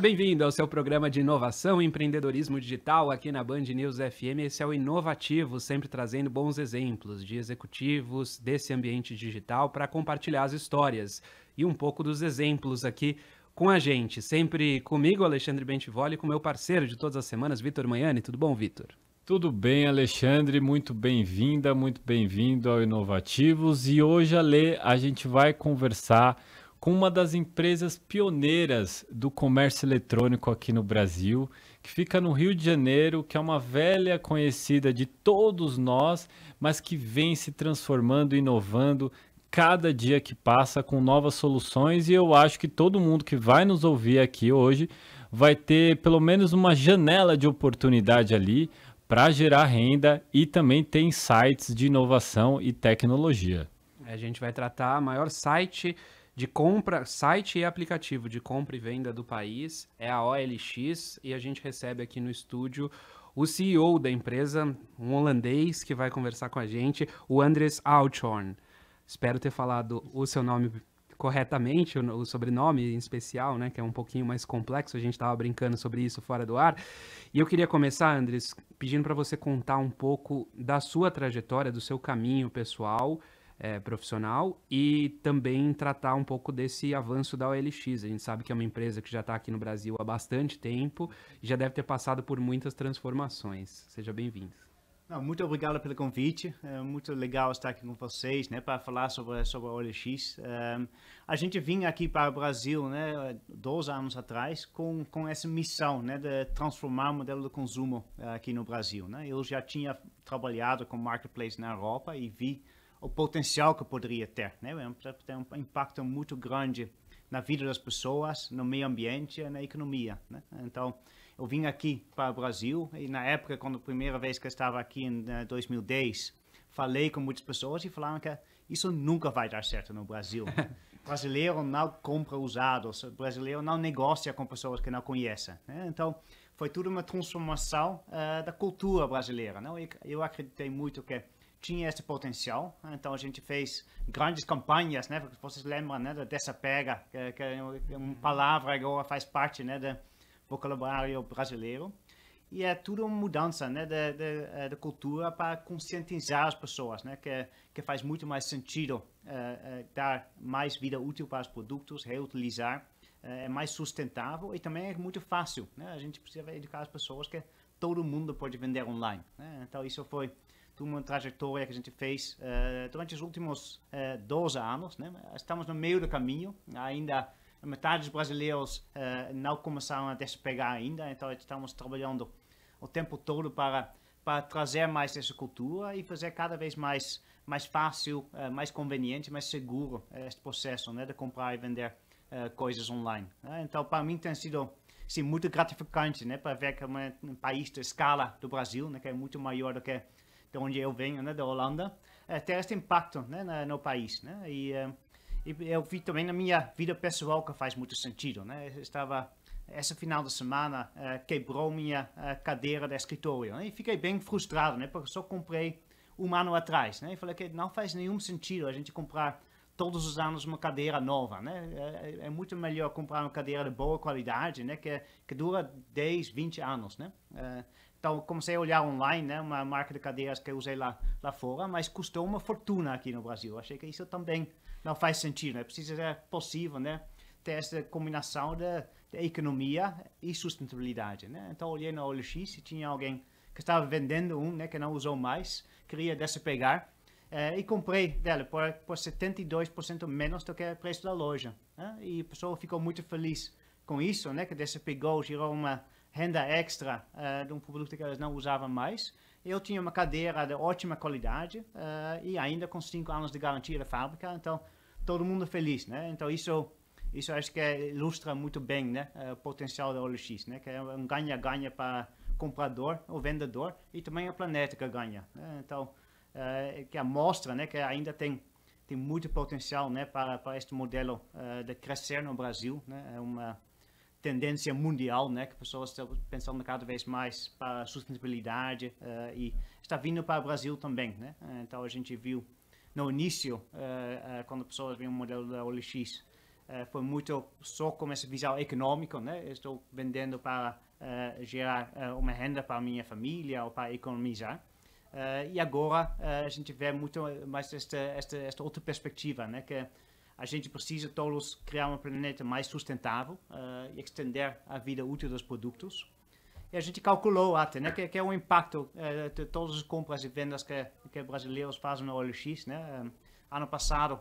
bem-vindo ao seu programa de inovação e empreendedorismo digital aqui na Band News FM. Esse é o Inovativo, sempre trazendo bons exemplos de executivos desse ambiente digital para compartilhar as histórias e um pouco dos exemplos aqui com a gente. Sempre comigo, Alexandre Bentivoli, com meu parceiro de todas as semanas, Vitor Manhani. Tudo bom, Vitor? Tudo bem, Alexandre? Muito bem-vinda, muito bem-vindo ao Inovativos. E hoje, Ale, a gente vai conversar com uma das empresas pioneiras do comércio eletrônico aqui no Brasil, que fica no Rio de Janeiro, que é uma velha conhecida de todos nós, mas que vem se transformando, inovando cada dia que passa com novas soluções. E eu acho que todo mundo que vai nos ouvir aqui hoje vai ter pelo menos uma janela de oportunidade ali para gerar renda e também tem sites de inovação e tecnologia. A gente vai tratar o maior site de compra, site e aplicativo de compra e venda do país, é a OLX, e a gente recebe aqui no estúdio o CEO da empresa, um holandês que vai conversar com a gente, o Andres Altschorn. Espero ter falado o seu nome corretamente o, o, sobrenome em especial, né? Que é um pouquinho mais complexo, a gente estava brincando sobre isso fora do ar. E eu queria começar, Andres, pedindo para você contar um pouco da sua trajetória, do seu caminho pessoal, é, profissional e também tratar um pouco desse avanço da OLX. A gente sabe que é uma empresa que já está aqui no Brasil há bastante tempo e já deve ter passado por muitas transformações. Seja bem-vindo muito obrigado pelo convite. É muito legal estar aqui com vocês, né, para falar sobre sobre a OLX. Um, é, a gente vinha aqui para o Brasil, né, dois anos atrás, com com essa missão, né, de transformar o modelo de consumo é, aqui no Brasil, né. Eu já tinha trabalhado com marketplace na Europa e vi o potencial que poderia ter, né, é tem um impacto muito grande na vida das pessoas, no meio ambiente, e na economia, né. Então eu vim aqui para o Brasil e na época, quando a primeira vez que eu estava aqui em 2010, eh, falei com muitas pessoas e falaram que isso nunca vai dar certo no Brasil. O brasileiro não compra usados, o brasileiro não negocia com pessoas que não conhece. Né? Então, foi tudo uma transformação uh, da cultura brasileira. Não? Eu, eu acreditei muito que tinha esse potencial, né? então a gente fez grandes campanhas, né? Vocês lembram né, dessa pega, que, que é uma é uhum. palavra agora faz parte né, da, Vocabulário Brasileiro. E é tudo uma mudança né, eh, da, cultura para conscientizar as pessoas, né, que, que faz muito mais sentido uh, uh, dar mais vida útil para os produtos, reutilizar, uh, é mais sustentável e também é muito fácil. Né? A gente precisa educar as pessoas que todo mundo pode vender online. Né? Então, isso foi uma trajetória que a gente fez durante os últimos uh, 12 anos. Né? Estamos no meio do caminho, ainda metade dos brasileiros uh, não começaram a despegar ainda, então estamos trabalhando o tempo todo para para trazer mais essa cultura e fazer cada vez mais mais fácil, uh, mais conveniente, mais seguro eh, este processo, né, de comprar e vender uh, coisas online. Né? Então, para mim tem sido sim muito gratificante, né, para ver que é um país de escala do Brasil, né, que é muito maior do que de onde eu venho, né, da Holanda, ter este impacto, né, no, no país, né? E eu vi também na minha vida pessoal que faz muito sentido, né? Eu estava essa final de semana uh, quebrou minha uh, cadeira de escritório né? e fiquei bem frustrado, né? Porque só comprei um ano atrás, né? E falei que não faz nenhum sentido a gente comprar todos os anos uma cadeira nova, né? É, é, é, muito melhor comprar uma cadeira de boa qualidade, né? Que, é, que dura 10, 20 anos, né? É, então, comecei a olhar online, né? Uma marca de cadeiras que eu usei lá, lá fora, mas custou uma fortuna aqui no Brasil. Achei que isso também não faz sentido, né? Precisa ser é possível, né? Ter essa combinação de, de economia e sustentabilidade, né? Então, olhei na OLX se tinha alguém que estava vendendo um, né? Que não usou mais, queria pegar. É, e comprei dela por, por 72% menos do que o preço da loja. Né? E a pessoa ficou muito feliz com isso, né? Que desse pegou, gerou uma renda extra uh, de um produto que elas não usavam mais. Eu tinha uma cadeira de ótima qualidade uh, e ainda com 5 anos de garantia da fábrica, então todo mundo feliz, né? Então isso isso acho que ilustra muito bem, né, o potencial da OLX, né? Que é um ganha-ganha para comprador, o vendedor e também o planeta que ganha. Né? Então uh, que mostra né, que ainda tem, tem muito potencial né, para, para este modelo uh, de crescer no Brasil. Né? É uma tendência mundial né, que pessoas estão pensando cada vez mais para sustentabilidade uh, e está vindo para o Brasil também. Né? Então a gente viu no início, quando pessoas viam o modelo da OLX, foi muito só com esse visual econômico, né? Estou vendendo para gerar uma renda para minha família ou para economizar. Uh, e agora uh, a gente vê muito mais esta, esta, esta outra perspectiva, né? que a gente precisa todos criar um planeta mais sustentável uh, e estender a vida útil dos produtos. E a gente calculou até né, que, que é o impacto de todas as compras e vendas que, que brasileiros fazem no OLX. Né? ano passado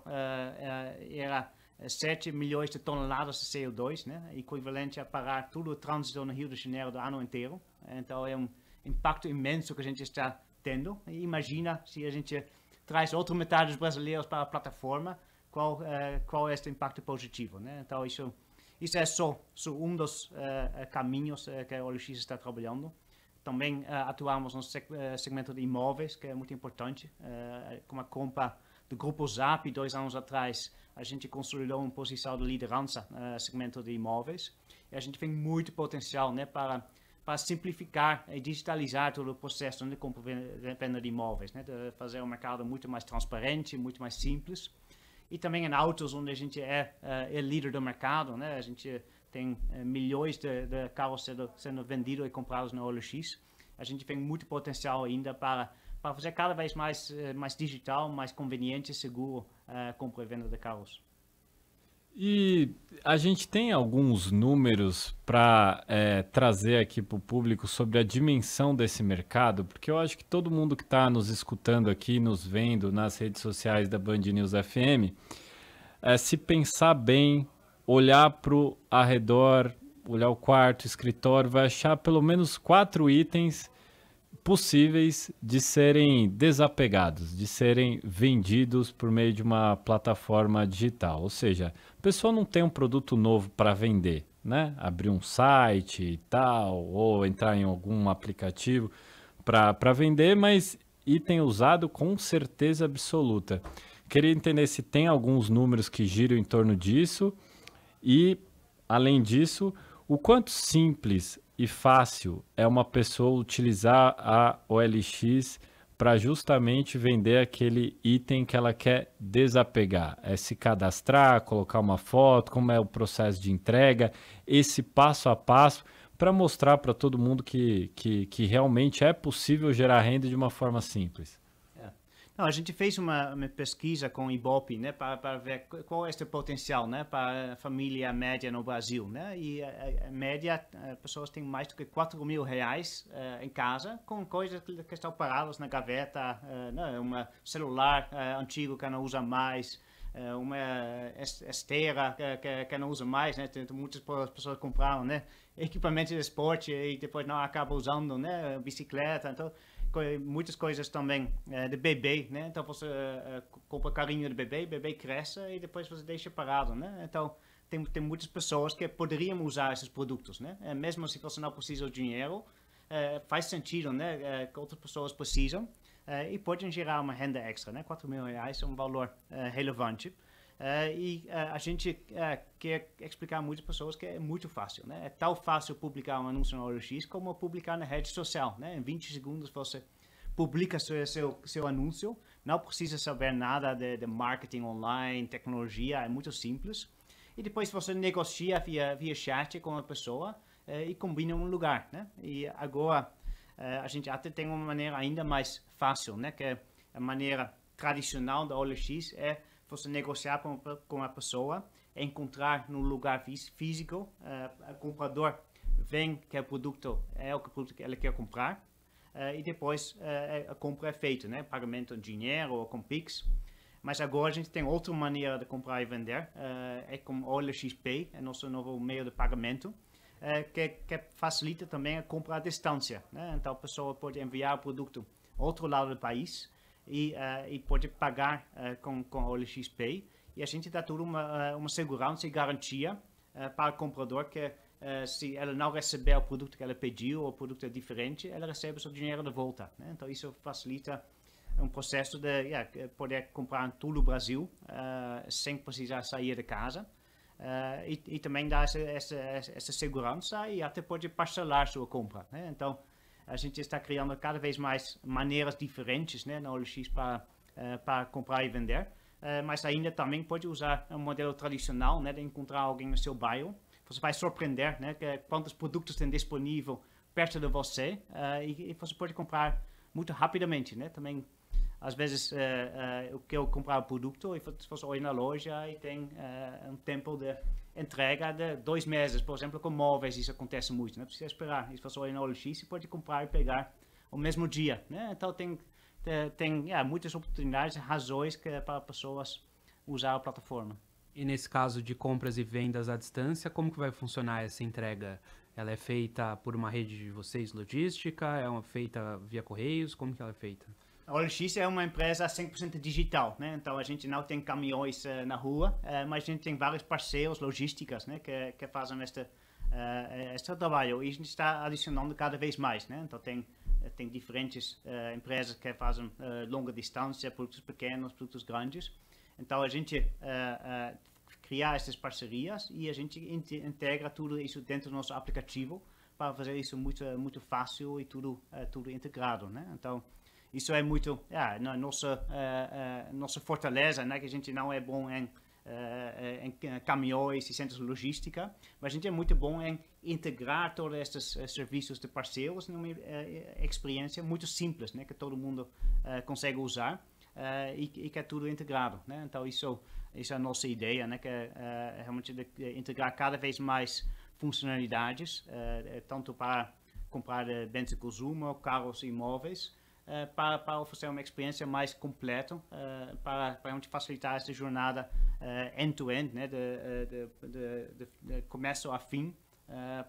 era 7 milhões de toneladas de CO2, né? equivalente a parar todo o trânsito no Rio de Janeiro do ano inteiro. Então é um impacto imenso que a gente está tendo. Imagina se a gente traz outra metade dos brasileiros para a plataforma, qual, eh, qual é este impacto positivo, né? Então, isso, isso é só, só um dos eh, caminhos eh, que a OLX está trabalhando. Também atuamos no segmento de imóveis, que é muito importante, com a compra do grupo ZAP, dois anos atrás, a gente consolidou uma posição de liderança no segmento de imóveis. E a gente tem muito potencial né, para para simplificar e digitalizar todo o processo de compra e venda de imóveis, né? de fazer o mercado muito mais transparente, muito mais simples. E também em autos, onde a gente é, é, é líder do mercado, né? a gente tem é, milhões de, de, carros sendo, sendo vendidos e comprados na OLX. A gente tem muito potencial ainda para, para fazer cada vez mais, é, mais digital, mais conveniente e seguro a compra e venda de carros. E a gente tem alguns números para é, trazer aqui para o público sobre a dimensão desse mercado, porque eu acho que todo mundo que está nos escutando aqui, nos vendo nas redes sociais da Band News FM, é, se pensar bem, olhar para o arredor, olhar o quarto, o escritório, vai achar pelo menos quatro itens possíveis de serem desapegados, de serem vendidos por meio de uma plataforma digital. Ou seja, a pessoa não tem um produto novo para vender, né? Abrir um site e tal, ou entrar em algum aplicativo para vender, mas item usado com certeza absoluta. Queria entender se tem alguns números que giram em torno disso e, além disso, o quanto simples e fácil é uma pessoa utilizar a OLX para justamente vender aquele item que ela quer desapegar. É se cadastrar, colocar uma foto, como é o processo de entrega, esse passo a passo para mostrar para todo mundo que, que, que realmente é possível gerar renda de uma forma simples. Não, a gente fez uma, uma pesquisa com o Ibope, né, para, para ver qual é este potencial, né, para a família média no Brasil, né, e a, a média, as eh, pessoas têm mais do que 4 mil reais uh, em casa, com coisas que estão paradas na gaveta, uh, né, um celular uh, antigo que não usa mais, uma esteira que, que, que, não usa mais, né? Tem, muitas pessoas compraram, né? Equipamento de esporte e depois não acabam usando, né? Bicicleta, então muitas coisas também é, de bebê, né? Então você é, compra carinho do bebê, o bebê cresce e depois você deixa parado, né? Então tem, tem muitas pessoas que poderiam usar esses produtos, né? É, mesmo se você não precisa de dinheiro, faz sentido, né? que outras pessoas precisam e podem gerar uma renda extra, né? 4 mil reais é um valor relevante. Uh, e uh, a gente uh, quer explicar muitas pessoas que é muito fácil, né? É tão fácil publicar um anúncio na OLX como publicar na rede social, né? Em 20 segundos você publica seu, seu, seu anúncio, não precisa saber nada de, de marketing online, tecnologia, é muito simples. E depois você negocia via, via chat com a pessoa e combina um lugar, né? E agora a gente até tem uma maneira ainda mais fácil, né? Que a maneira tradicional da OLX é você negociar com, com a pessoa, é encontrar no lugar físico, uh, eh, o comprador vem que o produto é o produto que ele quer comprar uh, e depois uh, a compra é feita, né? Pagamento em dinheiro ou com Pix. Mas agora a gente tem outra maneira de comprar e vender, é com OLXP, é nosso novo meio de pagamento, que, que, facilita também a compra à distância. Né? Então a pessoa pode enviar o produto outro lado do país e, eh, e pode pagar eh, com, com OLX Pay. E a gente dá toda uma, eh, uma segurança e garantia para o comprador que se ela não receber o produto que ela pediu ou o produto é diferente, ela recebe o seu dinheiro de volta. Né? Então isso facilita um processo de yeah, poder comprar em todo o Brasil uh, sem precisar sair de casa. Uh, e, e, também dá essa, essa, essa segurança e até pode parcelar sua compra. Né? Então, a gente está criando cada vez mais maneiras diferentes né, na OLX para, uh, para comprar e vender. Uh, mas ainda também pode usar um modelo tradicional né, de encontrar alguém no seu bairro. Você vai surpreender né, quantos produtos tem disponível perto de você uh, e, e, você pode comprar muito rapidamente. Né? Também, às vezes, eu quero comprar um produto e você olha na loja e tem um tempo de entrega de dois meses. Por exemplo, com móveis isso acontece muito, não né? precisa esperar. você passou na OLX, você pode comprar e pegar o mesmo dia. Né? Então tem, tem yeah, é, muitas oportunidades, razões que, é para pessoas usar a plataforma. E nesse caso de compras e vendas à distância, como que vai funcionar essa entrega? Ela é feita por uma rede de vocês logística? É uma feita via correios? Como que ela é feita? A OLX é uma empresa 100% digital, né? Então a gente não tem caminhões uh, na rua, uh, mas a gente tem vários parceiros logísticas, né? Que, que fazem este, uh, este trabalho e a gente está adicionando cada vez mais, né? Então tem tem diferentes eh, empresas que fazem longa distância, produtos pequenos, produtos grandes. Então a gente cria essas parcerias e a gente integra tudo isso dentro do nosso aplicativo para fazer isso muito muito fácil e tudo tudo integrado, né? Então isso é muito a ah, na nossa, uh, uh, nossa fortaleza, né? que a gente não é bom em, em caminhões e centros de logística, mas a gente é muito bom em integrar todos esses eh, serviços de parceiros numa eh, eh, experiência muito simples, né? que todo mundo consegue usar e, e, que é tudo integrado. Né? Então, isso, isso é a nossa ideia, né? que é realmente de integrar cada vez mais funcionalidades, tanto para comprar bens de consumo, carros e imóveis, eh, para, para, oferecer uma experiência mais completa, eh, para, para facilitar essa jornada eh, end-to-end, -end, né, de, de, de, de, começo a fim,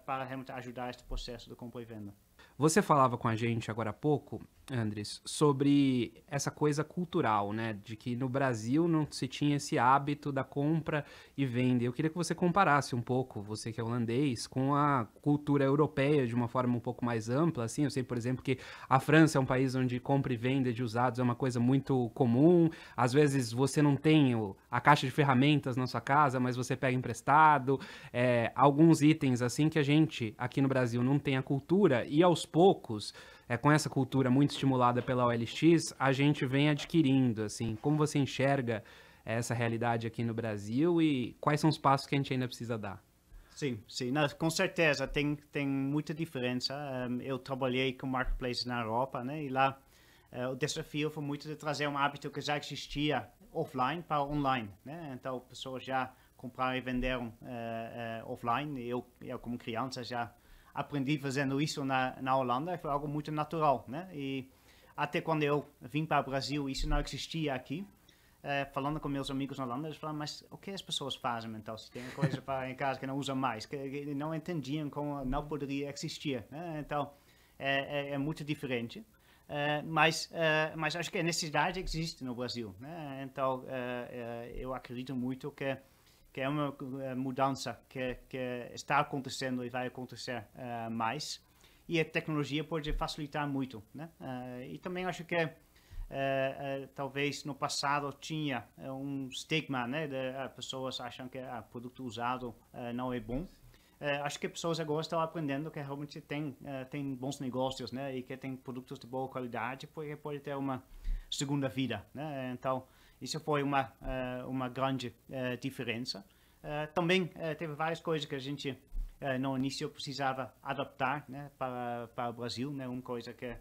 para realmente ajudar este processo do compra e venda. Você falava com a gente agora há pouco Andres, sobre essa coisa cultural, né? De que no Brasil não se tinha esse hábito da compra e venda. Eu queria que você comparasse um pouco, você que é holandês, com a cultura europeia de uma forma um pouco mais ampla. Assim, eu sei, por exemplo, que a França é um país onde compra e venda de usados é uma coisa muito comum. Às vezes você não tem a caixa de ferramentas na sua casa, mas você pega emprestado. É, alguns itens assim que a gente aqui no Brasil não tem a cultura e aos poucos é, com essa cultura muito estimulada pela OLX, a gente vem adquirindo, assim, como você enxerga essa realidade aqui no Brasil e quais são os passos que a gente ainda precisa dar? Sim, sim, Não, com certeza tem tem muita diferença. eu trabalhei com marketplace na Europa, né? E lá eh, o desafio foi muito de trazer um hábito que já existia offline para online, né? Então pessoas já compraram e venderam uh, uh, offline. Eu, eu como criança já aprendi fazendo isso na, na Holanda, foi é algo muito natural, né? E até quando eu vim para o Brasil, isso não existia aqui. É, falando com meus amigos na Holanda, eles falaram, mas o que as pessoas fazem então se tem coisa para em casa que não usa mais? Que, que não entendiam como não poderia existir, né? Então, é, é, é muito diferente. Eh, mas, eh, mas acho que a necessidade existe no Brasil. Né? Então, eu acredito muito que que é, é uma mudança que, que está acontecendo e vai acontecer uh, mais. E a tecnologia pode facilitar muito, né? Uh, e também acho que Uh, uh, talvez no passado tinha um estigma, né? De, uh, pessoas acham que ah, produto usado não é bom. acho que pessoas agora estão aprendendo que realmente tem tem bons negócios, né? E que tem produtos de boa qualidade porque pode ter uma segunda vida, né? Então isso foi uma, eh, uma grande eh, diferença. Eh, também teve várias coisas que a gente no início precisava adaptar né, para, para o Brasil, né, uma coisa que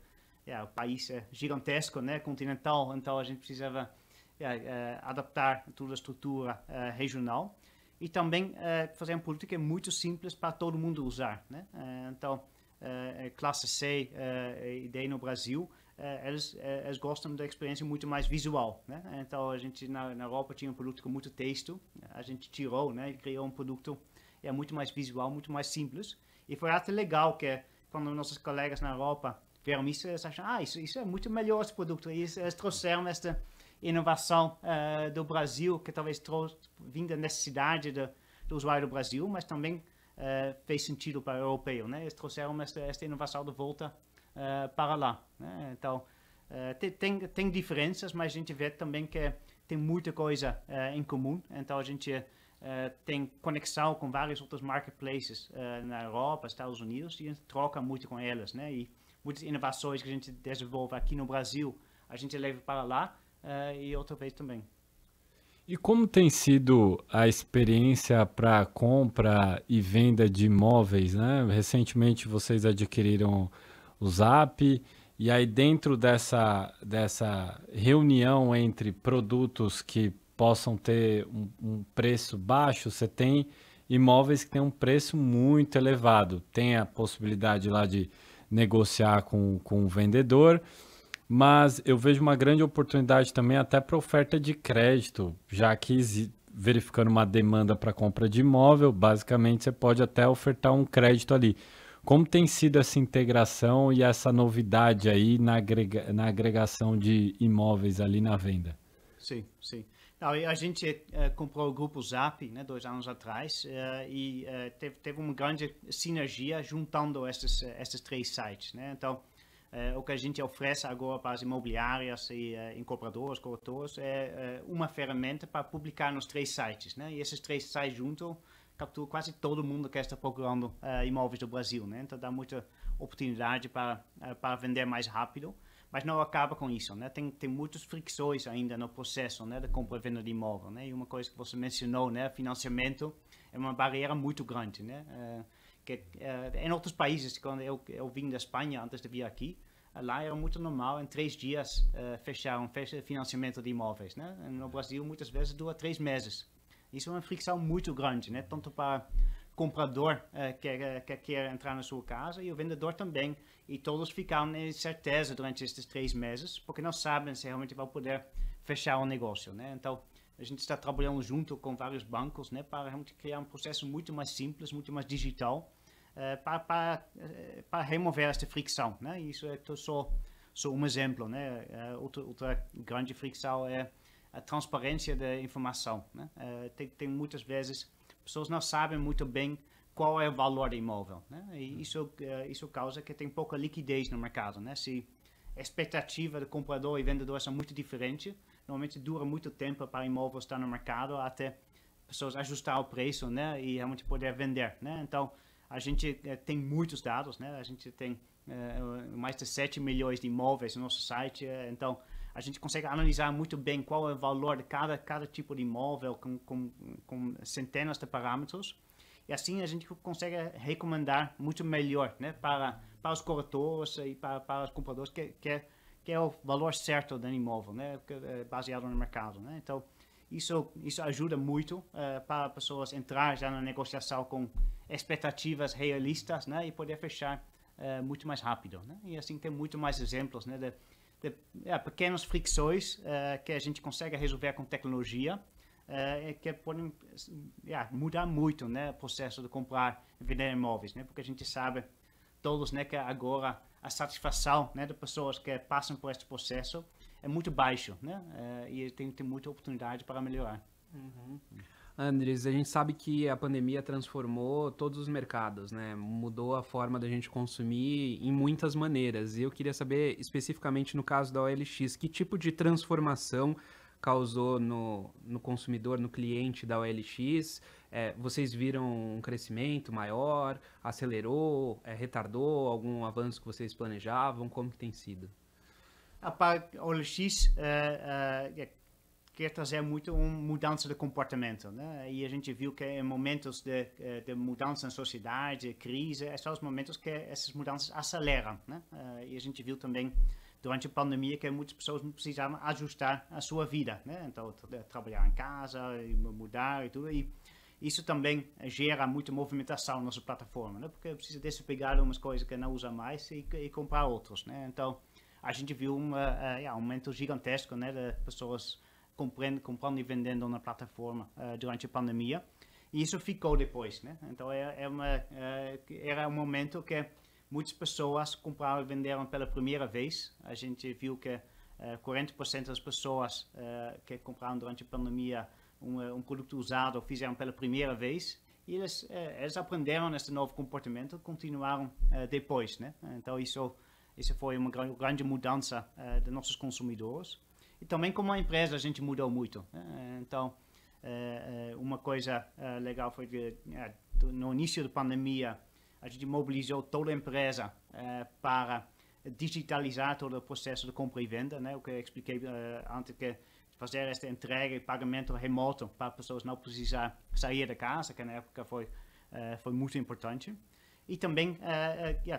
é, o país é gigantesco, né, continental, então a gente precisava é, adaptar toda a estrutura é, regional e também é, fazer uma política muito simples para todo mundo usar. Né? então, é classe C, e ideia no Brasil, eh, elas, eh, elas gostam da experiência muito mais visual, né? Então a gente na, na Europa tinha um produto com muito texto, a gente tirou, né? E criou um produto é muito mais visual, muito mais simples. E foi até legal que é quando nossos colegas na Europa viram isso, eles acham, ah, isso, isso é muito melhor esse produto. E eles, trouxeram esta inovação uh, do Brasil, que talvez trouxe, vinda da necessidade do, do, usuário do Brasil, mas também uh, fez sentido para o europeu, né? Eles trouxeram esta, esta inovação de volta uh, para lá. Né? Então, uh, tem, tem diferenças, mas a gente vê também que tem muita coisa eh, em comum. Então, a gente tem conexão com vários outros marketplaces na Europa, Estados Unidos, e a gente troca muito com elas. Né? E muitas inovações que a gente desenvolve aqui no Brasil, a gente leva para lá e outra vez também. E como tem sido a experiência para compra e venda de imóveis, né? Recentemente vocês adquiriram o Zap. E aí, dentro dessa, dessa reunião entre produtos que possam ter um, um preço baixo, você tem imóveis que têm um preço muito elevado. Tem a possibilidade lá de negociar com, com o vendedor, mas eu vejo uma grande oportunidade também até para oferta de crédito, já que verificando uma demanda para compra de imóvel, basicamente você pode até ofertar um crédito ali. Como tem sido essa integração e essa novidade aí na, agrega na agregação de imóveis ali na venda? Sim, sim. Não, a gente eh, eh, comprou o grupo Zap né, dois anos atrás eh, e teve, teve, uma grande sinergia juntando esses, esses três sites. Né? Então, o que a gente oferece agora para as imobiliárias e incorporadoras, corretoras, é uma ferramenta para publicar nos três sites. Né? E esses três sites juntos captura quase todo mundo que está procurando uh, imóveis do Brasil, né? Então dá muita oportunidade para uh, para vender mais rápido, mas não acaba com isso, né? Tem tem muitas fricções ainda no processo, né, da compra e venda de imóvel, né? E uma coisa que você mencionou, né, financiamento é uma barreira muito grande, né? Uh, que em outros países, quando eu eu vim da Espanha antes de vir aqui, lá era muito normal em três dias uh, fechar um financiamento de imóveis, né? No Brasil muitas vezes dura três meses isso é uma fricção muito grande, né? Tanto para comprador uh, quer, eh, quer, quer entrar na sua casa e o vendedor também. E todos ficam em certeza durante estes três meses, porque não sabem se realmente vão poder fechar o negócio, né? Então, a gente está trabalhando junto com vários bancos, né? Para realmente criar um processo muito mais simples, muito mais digital, uh, para, para, uh, para remover esta fricção, né? Isso é só, só um exemplo, né? outra, outra grande fricção é a transparência da informação. Né? Uh, tem, tem, muitas vezes pessoas não sabem muito bem qual é o valor do imóvel. Né? E hum. isso, uh, isso causa que tem pouca liquidez no mercado. Né? Se a expectativa do comprador e vendedor são muito diferente normalmente dura muito tempo para o imóvel estar no mercado até pessoas ajustar o preço né? e realmente poder vender. Né? Então, a gente uh, tem muitos dados, né? a gente tem mais de 7 milhões de imóveis no nosso site, então a gente consegue analisar muito bem qual é o valor de cada, cada tipo de imóvel com, com, com centenas de parâmetros. E assim a gente consegue recomendar muito melhor né, para, para os corretores e para, para os compradores que, que, é, que é o valor certo do imóvel, né, é baseado no mercado. Né? Então, isso, isso ajuda muito uh, para pessoas entrar já na negociação com expectativas realistas né, e poder fechar uh, muito mais rápido. Né? E assim tem muito mais exemplos né, de é, pequenas fricções eh, que a gente consegue resolver com tecnologia uh, que podem yeah, eh, mudar muito né, o processo de comprar e vender imóveis, né, porque a gente sabe todos né, que agora a satisfação né, de pessoas que passam por este processo é muito baixo né, e tem, tem muita oportunidade para melhorar. Uhum. Hum. Andres, a gente sabe que a pandemia transformou todos os mercados, né? Mudou a forma da gente consumir em muitas maneiras. E eu queria saber, especificamente no caso da OLX, que tipo de transformação causou no, no consumidor, no cliente da OLX? É, vocês viram um crescimento maior? Acelerou? É, retardou algum avanço que vocês planejavam? Como que tem sido? A OLX é, é, é quer trazer muito uma mudança de comportamento, né? E a gente viu que em é momentos de, eh, de mudança na sociedade, crise, esses é são os momentos que essas mudanças aceleram, né? Eh, e a gente viu também durante a pandemia que muitas pessoas precisavam ajustar a sua vida, né? Então, eh, trabalhar em casa, mudar e tudo, e isso também gera muita movimentação na nossa plataforma, né? Porque precisa despegar umas coisas que não usa mais e, e comprar outros, né? Então, a gente viu um, uh, aumento gigantesco, né? De pessoas comprando, comprando e vendendo na plataforma uh, durante a pandemia. E isso ficou depois, né? Então é, é uma, eh, era um momento que muitas pessoas compraram e venderam pela primeira vez. A gente viu que uh, eh, 40% das pessoas uh, que compraram durante a pandemia um, um, produto usado fizeram pela primeira vez. E eles, eles aprenderam esse novo comportamento, continuaram depois, né? Então isso, isso foi uma grande mudança uh, dos nossos consumidores e também como a empresa a gente mudou muito. É, então, é, é, uma coisa legal foi que no início da pandemia a gente mobilizou toda a empresa para digitalizar todo o processo de compra e venda, né? o que eu expliquei antes que fazer esta entrega e pagamento remoto para pessoas não precisar sair da casa, que na época foi foi muito importante e também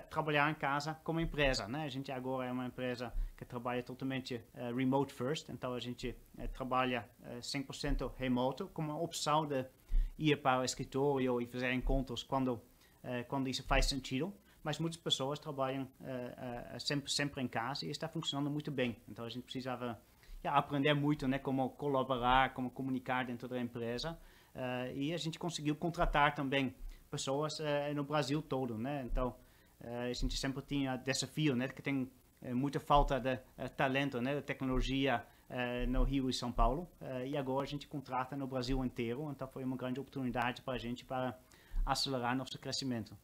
trabalhar em casa como empresa. Né? A gente agora é uma empresa que trabalha totalmente uh, remote first, então a gente uh, trabalha 100% eh, remoto, com uma opção de ir para o escritório e fazer encontros quando, quando isso faz sentido, mas muitas pessoas trabalham sempre, sempre em casa e está funcionando muito bem, então a gente precisava aprender muito né, como colaborar, como comunicar dentro da empresa, e a gente conseguiu contratar também pessoas no Brasil todo, né? Então, a gente sempre tinha desafio, né? Que tem é muita falta de eh, talento, né, de tecnologia eh, no Rio e São Paulo. Eh, e agora a gente contrata no Brasil inteiro, então foi uma grande oportunidade para a gente para acelerar nosso crescimento.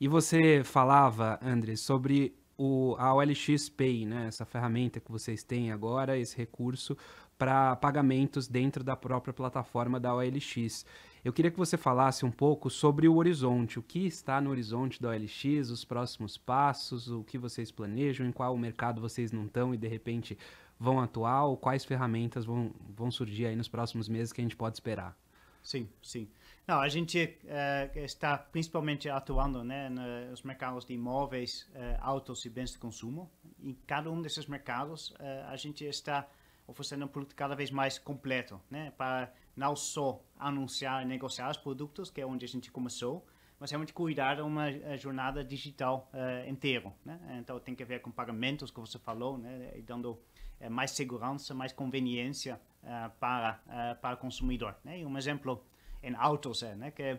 E você falava, André, sobre o, a OLX Pay, né? essa ferramenta que vocês têm agora, esse recurso para pagamentos dentro da própria plataforma da OLX. Eu queria que você falasse um pouco sobre o horizonte, o que está no horizonte da OLX, os próximos passos, o que vocês planejam, em qual mercado vocês não estão e de repente vão atuar, ou quais ferramentas vão, vão surgir aí nos próximos meses que a gente pode esperar. Sim, sim. Não, a gente uh, está principalmente atuando né, nos mercados de imóveis, uh, autos e bens de consumo. Em cada um desses mercados, uh, a gente está oferecendo um produto cada vez mais completo, né? Para não só anunciar e negociar os produtos, que é onde a gente começou, mas realmente cuidar de uma eh, jornada digital uh, inteira, né? Então tem que ver com pagamentos que você falou, né? E dando uh, mais segurança, mais conveniência uh, para para o consumidor, né? E um exemplo em autos é, né? Que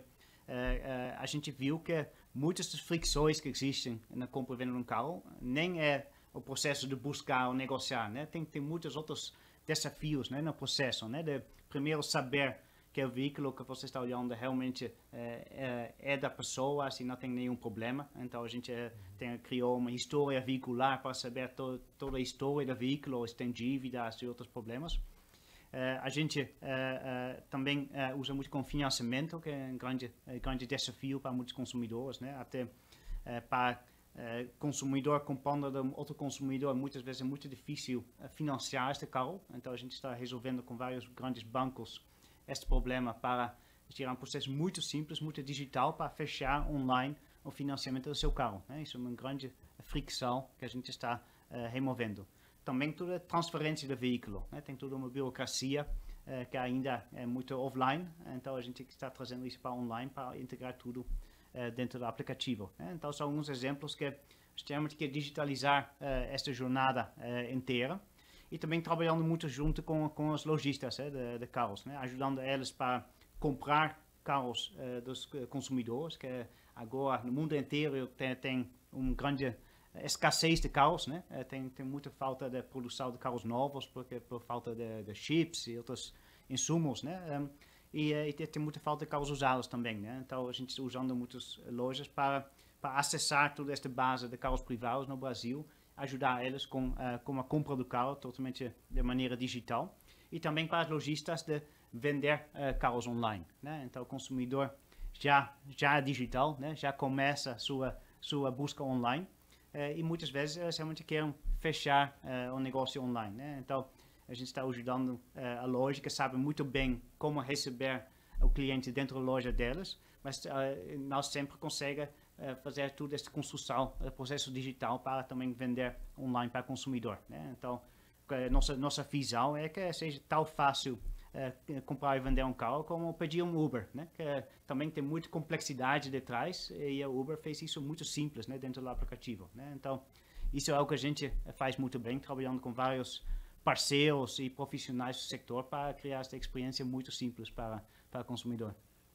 a gente viu que muitas das fricções que existem na compra e venda de um carro nem é o processo de buscar ou negociar, né? Tem tem muitos outros desafios, né, no processo, né? De primeiro saber que o veículo que você está olhando realmente é, é, é da pessoa, assim não tem nenhum problema. Então a gente eh, tem, criou uma história veicular para saber to, toda a história do veículo, se tem dívidas e outros problemas. Uh, a gente uh, uh, também usa muito com financiamento, que é um grande, grande desafio para muitos consumidores, né? até para eh, consumidor comprando de outro consumidor muitas vezes é muito difícil eh, financiar este carro. Então a gente está resolvendo com vários grandes bancos este problema para tirar um processo muito simples, muito digital para fechar online o financiamento do seu carro. Né? Isso é uma grande fricção que a gente está uh, removendo. Também toda a é transferência do veículo, né? tem toda uma burocracia uh, que ainda é muito offline, então a gente está trazendo isso para online para integrar tudo eh, dentro do aplicativo. Né? Então, são alguns exemplos que temos que é digitalizar eh, esta jornada eh, inteira e também trabalhando muito junto com, com os lojistas de, de, carros, né? ajudando eles para comprar carros dos consumidores, que agora no mundo inteiro tem, tem um grande escassez de carros, né? Tem, tem muita falta de produção de carros novos porque por falta de, de chips e outros insumos, né? Um, e, eh, e tem muita falta de carros usados também, né? Então a gente usando muitas lojas para, para acessar toda esta base de carros privados no Brasil, ajudar eles com, uh, com a compra do carro totalmente de maneira digital e também para os lojistas de vender uh, carros online, né? Então o consumidor já já é digital, né? Já começa sua sua busca online uh, e muitas vezes eles realmente querem fechar o negócio online, né? Então a gente está ajudando eh, a loja que sabe muito bem como receber o cliente dentro da loja delas, mas eh, nós sempre consegue eh, fazer toda essa construção, processo digital para também vender online para consumidor. Né? Então, nossa nossa visão é que seja tão fácil uh, comprar e vender um carro como pedir um Uber, né? Que também tem muita complexidade detrás e a Uber fez isso muito simples, né? Dentro do aplicativo, né? Então isso é algo que a gente faz muito bem, trabalhando com vários parceiros e profissionais do setor para criar essa experiência muito simples para, para o consumidor.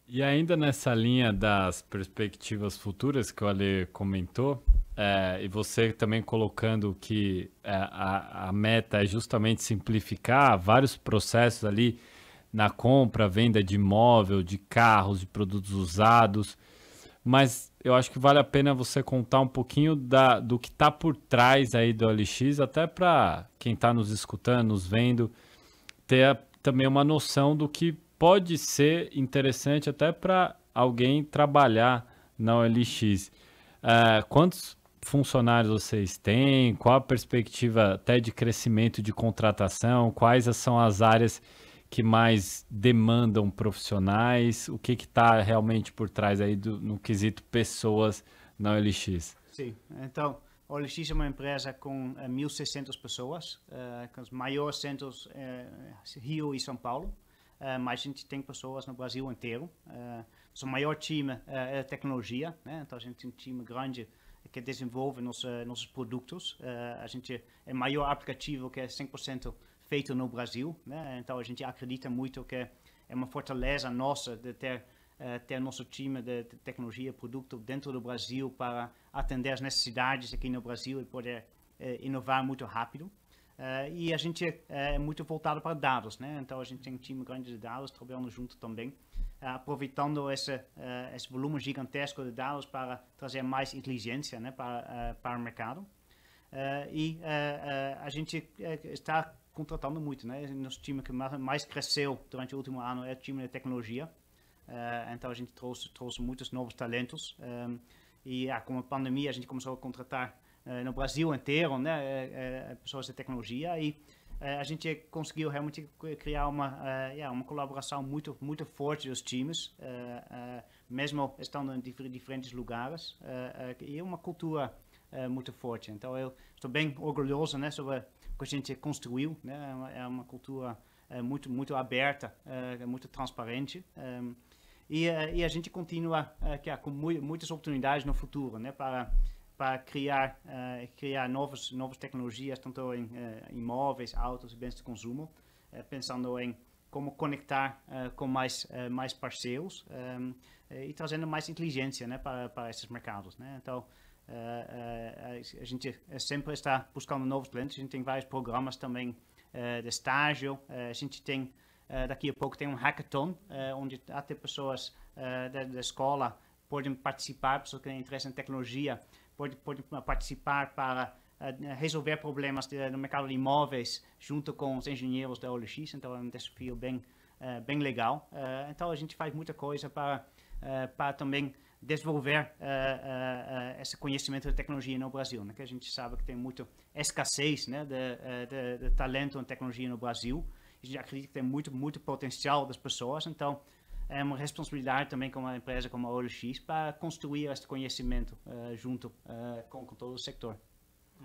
E ainda nessa linha das perspectivas futuras que o Ale comentou, é, e você também colocando que é, a, a meta é justamente simplificar vários processos ali na compra, venda de imóvel, de carros, de produtos usados, mas eu acho que vale a pena você contar um pouquinho da, do que está por trás aí do LX, até para quem está nos escutando, nos vendo, ter a, também uma noção do que pode ser interessante até para alguém trabalhar na OLX. Uh, ah, quantos funcionários vocês têm? Qual a perspectiva até de crescimento de contratação? Quais são as áreas que mais demandam profissionais? O que está realmente por trás aí do, no quesito pessoas na OLX? Sim, então, a OLX é uma empresa com 1.600 eh, pessoas, uh, com os maiores centros uh, Rio e São Paulo, uh, mas a gente tem pessoas no Brasil inteiro. Uh, o maior time é tecnologia, né? então a gente tem um time grande que desenvolve nosso, nossos produtos. a gente é o maior aplicativo que é 100% feito no Brasil, né? Então a gente acredita muito que é uma fortaleza nossa de ter uh, ter nosso time de tecnologia, produto dentro do Brasil para atender as necessidades aqui no Brasil e poder uh, inovar muito rápido. Uh, e a gente é muito voltado para dados, né? Então a gente tem um time grande de dados trabalhando junto também, aproveitando esse esse volume gigantesco de dados para trazer mais inteligência, né? Para para o mercado. e a gente está contratando muito, né? Nosso time que mais cresceu durante o último ano é o time de tecnologia. Uh, então a gente trouxe, trouxe muitos novos talentos. Um, eh, e ah, com a pandemia a gente começou a contratar uh, no Brasil inteiro, né? Uh, pessoas de tecnologia e a gente conseguiu realmente criar uma yeah, uma colaboração muito muito forte dos times, mesmo estando em diferentes lugares e uma cultura é, muito forte. Então eu estou bem orgulhoso né, sobre o que a gente construiu. Né? É, uma, é uma cultura é, muito muito aberta, é, é muito transparente. É, e, e, a gente continua é, com muitas oportunidades no futuro né, para para criar criar novas novas tecnologias tanto em imóveis, autos e bens de consumo, pensando em como conectar uh, com mais uh, mais parceiros um, e trazendo mais inteligência né para para esses mercados né então eh, eh, a gente é sempre está buscando novos clientes, a gente tem vários programas também eh, de estágio, a gente tem, daqui a pouco tem um hackathon, onde até pessoas da, da escola podem participar, pessoas que têm interesse em tecnologia, podem, podem participar para resolver problemas de, no mercado de imóveis junto com os engenheiros da OLX, então é um desafio bem, bem legal. Então a gente faz muita coisa para, para também desenvolver uh, uh, esse conhecimento de tecnologia no Brasil, né? que a gente sabe que tem muita escassez né? de, de, de, talento em tecnologia no Brasil. A gente acredita que tem muito, muito potencial das pessoas, então é uma responsabilidade também como uma empresa como a OLX para construir esse conhecimento uh, junto com, com todo o setor.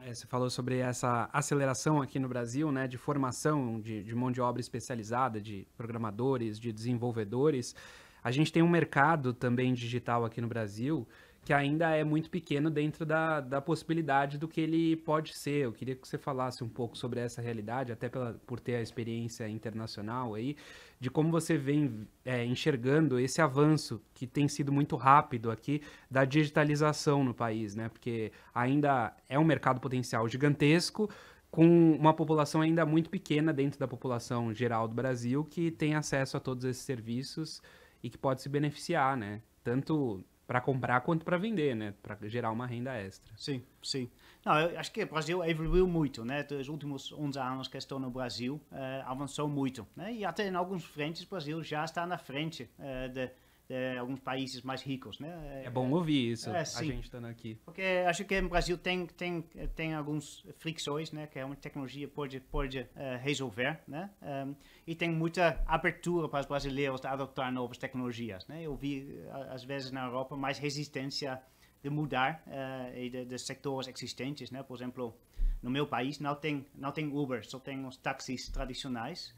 É, você falou sobre essa aceleração aqui no Brasil, né, de formação de, de mão de obra especializada, de programadores, de desenvolvedores. A gente tem um mercado também digital aqui no Brasil que ainda é muito pequeno dentro da, da possibilidade do que ele pode ser. Eu queria que você falasse um pouco sobre essa realidade, até pela, por ter a experiência internacional aí, de como você vem é, enxergando esse avanço que tem sido muito rápido aqui da digitalização no país, né? Porque ainda é um mercado potencial gigantesco, com uma população ainda muito pequena dentro da população geral do Brasil que tem acesso a todos esses serviços e que pode se beneficiar, né? Tanto para comprar quanto para vender, né? Para gerar uma renda extra. Sim, sim. Não, eu acho que o Brasil evoluiu muito, né? nos últimos 11 anos que estou no Brasil uh, avançou muito, né? E até em alguns frentes o Brasil já está na frente uh, de é, alguns países mais ricos, né? É, bom ouvir isso, é, sim, a gente estando aqui. Porque acho que no Brasil tem tem tem alguns fricções, né? Que é uma tecnologia pode pode é, resolver, né? Um, e tem muita abertura para os brasileiros de adotar novas tecnologias, né? Eu vi às vezes na Europa mais resistência de mudar uh, e de, de, setores existentes, né? Por exemplo, no meu país não tem não tem Uber, só tem os táxis tradicionais.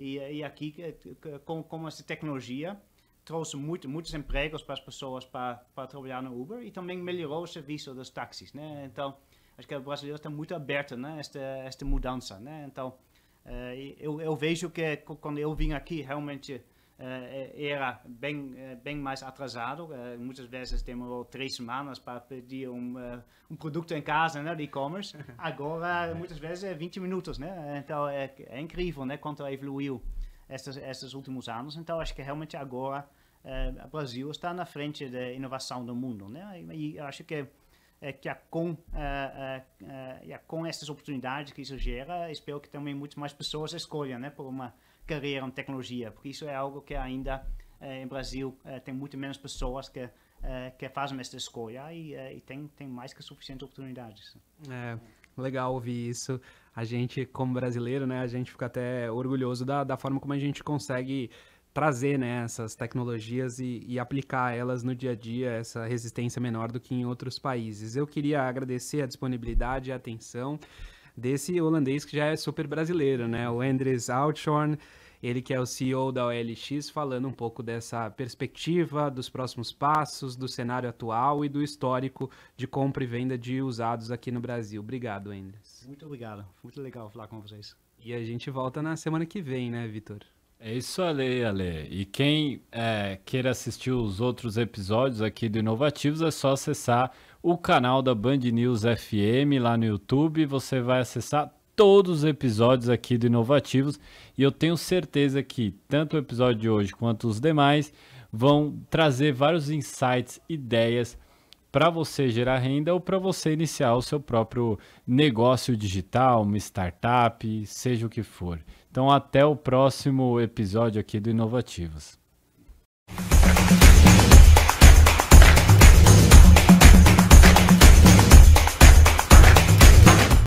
E, e aqui, com, com essa tecnologia, trouxe muito, muitos empregos para as pessoas para, para trabalhar no Uber e também melhorou o serviço dos táxis, né? Então, acho que o brasileiro está muito aberto, né? Esta, esta mudança, né? Então, eh, eu, eu vejo que quando eu vim aqui, realmente eh, era bem, eh, bem mais atrasado. muitas vezes demorou três semanas para pedir um, um produto em casa, né, de e-commerce. Agora, é. muitas vezes, é 20 minutos, né? Então, é, é incrível, né, quanto evoluiu estes, estes últimos anos. Então, acho que realmente agora é, o Brasil está na frente da inovação do mundo, né? E, acho que é, é, que a com é, com essas oportunidades que isso gera, espero que também muitas mais pessoas escolham, né, por uma carreira em tecnologia, porque isso é algo que ainda em Brasil tem muito menos pessoas que que fazem essa escolha e, e, tem tem mais que suficientes oportunidades. É, legal ouvir isso. A gente como brasileiro, né, a gente fica até orgulhoso da, da forma como a gente consegue trazer né, essas tecnologias e, e aplicar elas no dia a dia, essa resistência menor do que em outros países. Eu queria agradecer a disponibilidade e a atenção desse holandês que já é super brasileiro, né? O Andres Altshorn, ele que é o CEO da OLX, falando um pouco dessa perspectiva, dos próximos passos, do cenário atual e do histórico de compra e venda de usados aqui no Brasil. Obrigado, Andres. Muito obrigado. Muito legal falar com vocês. E a gente volta na semana que vem, né, Vitor? É isso, Ale, Ale. E quem é, queira assistir os outros episódios aqui do Inovativos, é só acessar o canal da Band News FM lá no YouTube. Você vai acessar todos os episódios aqui do Inovativos. E eu tenho certeza que tanto o episódio de hoje quanto os demais vão trazer vários insights, ideias para você gerar renda ou para você iniciar o seu próprio negócio digital, uma startup, seja o que for. Então, até o próximo episódio aqui do Inovativos.